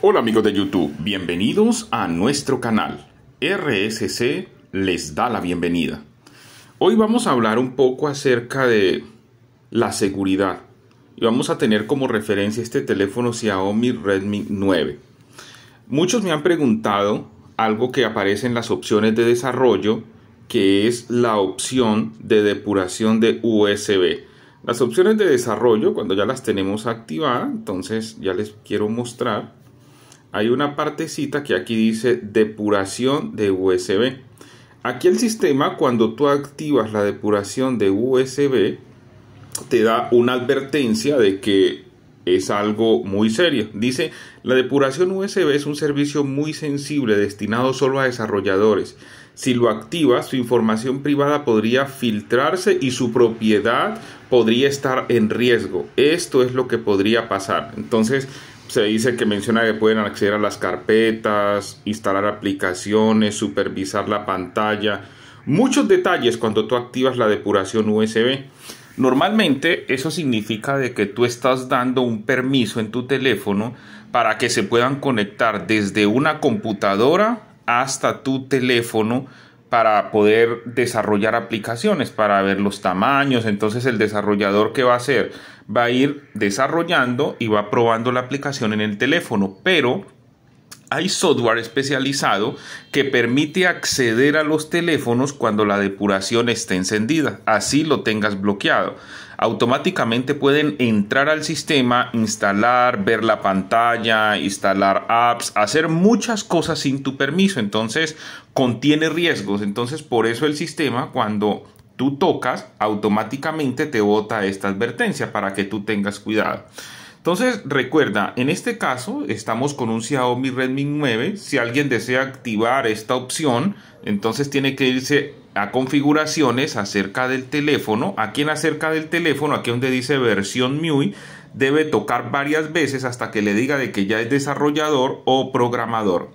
Hola amigos de YouTube, bienvenidos a nuestro canal. RSC les da la bienvenida. Hoy vamos a hablar un poco acerca de la seguridad y vamos a tener como referencia este teléfono Xiaomi Redmi 9. Muchos me han preguntado algo que aparece en las opciones de desarrollo que es la opción de depuración de USB. Las opciones de desarrollo, cuando ya las tenemos activadas, entonces ya les quiero mostrar hay una partecita que aquí dice depuración de USB. Aquí el sistema cuando tú activas la depuración de USB te da una advertencia de que es algo muy serio. Dice, la depuración USB es un servicio muy sensible destinado solo a desarrolladores. Si lo activas, su información privada podría filtrarse y su propiedad podría estar en riesgo. Esto es lo que podría pasar. Entonces, se dice que menciona que pueden acceder a las carpetas, instalar aplicaciones, supervisar la pantalla, muchos detalles cuando tú activas la depuración USB. Normalmente eso significa de que tú estás dando un permiso en tu teléfono para que se puedan conectar desde una computadora hasta tu teléfono para poder desarrollar aplicaciones, para ver los tamaños. Entonces el desarrollador que va a hacer va a ir desarrollando y va probando la aplicación en el teléfono, pero hay software especializado que permite acceder a los teléfonos cuando la depuración esté encendida, así lo tengas bloqueado. Automáticamente pueden entrar al sistema, instalar, ver la pantalla, instalar apps, hacer muchas cosas sin tu permiso. Entonces contiene riesgos. Entonces por eso el sistema cuando tú tocas automáticamente te bota esta advertencia para que tú tengas cuidado. Entonces, recuerda, en este caso estamos con un Xiaomi Redmi 9. Si alguien desea activar esta opción, entonces tiene que irse a configuraciones acerca del teléfono. Aquí en acerca del teléfono, aquí donde dice versión MIUI, debe tocar varias veces hasta que le diga de que ya es desarrollador o programador.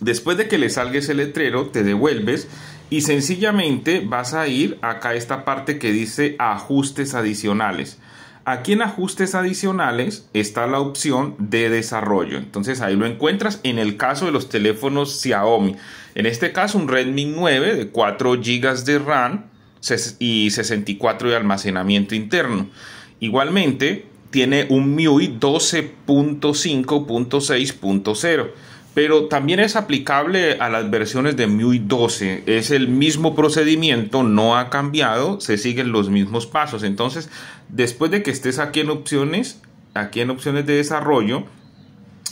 Después de que le salga ese letrero, te devuelves y sencillamente vas a ir acá a esta parte que dice ajustes adicionales. Aquí en ajustes adicionales está la opción de desarrollo. Entonces ahí lo encuentras en el caso de los teléfonos Xiaomi. En este caso un Redmi 9 de 4 GB de RAM y 64 de almacenamiento interno. Igualmente tiene un MIUI 12.5.6.0 pero también es aplicable a las versiones de MIUI 12. Es el mismo procedimiento, no ha cambiado, se siguen los mismos pasos. Entonces, después de que estés aquí en opciones, aquí en opciones de desarrollo,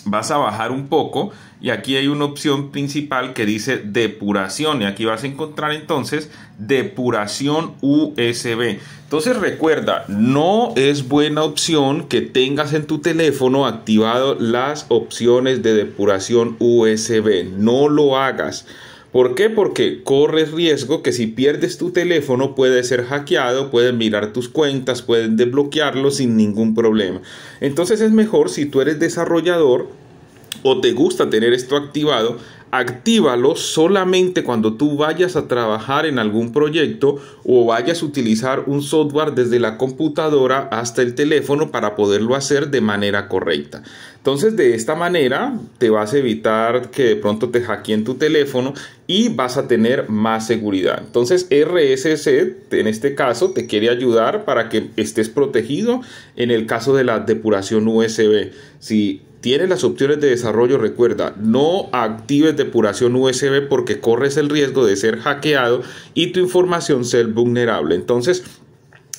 vas a bajar un poco y aquí hay una opción principal que dice depuración y aquí vas a encontrar entonces depuración USB. Entonces recuerda, no es buena opción que tengas en tu teléfono activado las opciones de depuración USB, no lo hagas ¿Por qué? Porque corres riesgo que si pierdes tu teléfono puede ser hackeado, pueden mirar tus cuentas, pueden desbloquearlo sin ningún problema. Entonces es mejor si tú eres desarrollador o te gusta tener esto activado, actívalo solamente cuando tú vayas a trabajar en algún proyecto o vayas a utilizar un software desde la computadora hasta el teléfono para poderlo hacer de manera correcta. Entonces de esta manera te vas a evitar que de pronto te hackeen tu teléfono y vas a tener más seguridad. Entonces RSC en este caso te quiere ayudar para que estés protegido en el caso de la depuración USB. Si Tienes las opciones de desarrollo, recuerda, no actives depuración USB porque corres el riesgo de ser hackeado y tu información ser vulnerable. Entonces,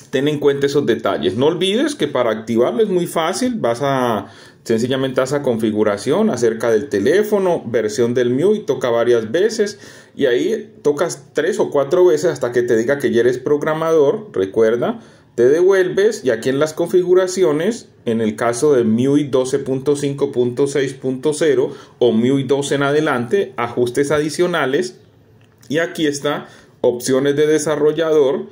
ten en cuenta esos detalles. No olvides que para activarlo es muy fácil, vas a sencillamente a esa configuración acerca del teléfono, versión del MIUI, toca varias veces y ahí tocas tres o cuatro veces hasta que te diga que ya eres programador, recuerda, te devuelves y aquí en las configuraciones, en el caso de MIUI 12.5.6.0 o MIUI 12 en adelante, ajustes adicionales y aquí está opciones de desarrollador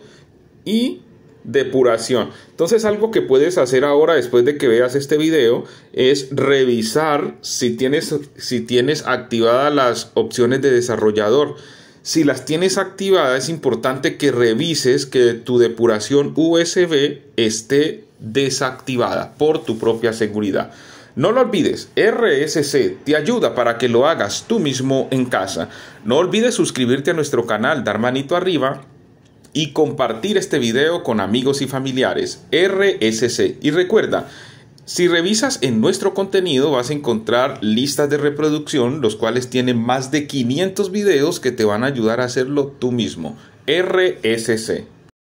y depuración. Entonces algo que puedes hacer ahora después de que veas este video es revisar si tienes, si tienes activadas las opciones de desarrollador. Si las tienes activadas, es importante que revises que tu depuración USB esté desactivada por tu propia seguridad. No lo olvides, RSC te ayuda para que lo hagas tú mismo en casa. No olvides suscribirte a nuestro canal, dar manito arriba y compartir este video con amigos y familiares. RSC. Y recuerda, si revisas en nuestro contenido vas a encontrar listas de reproducción, los cuales tienen más de 500 videos que te van a ayudar a hacerlo tú mismo. RSC.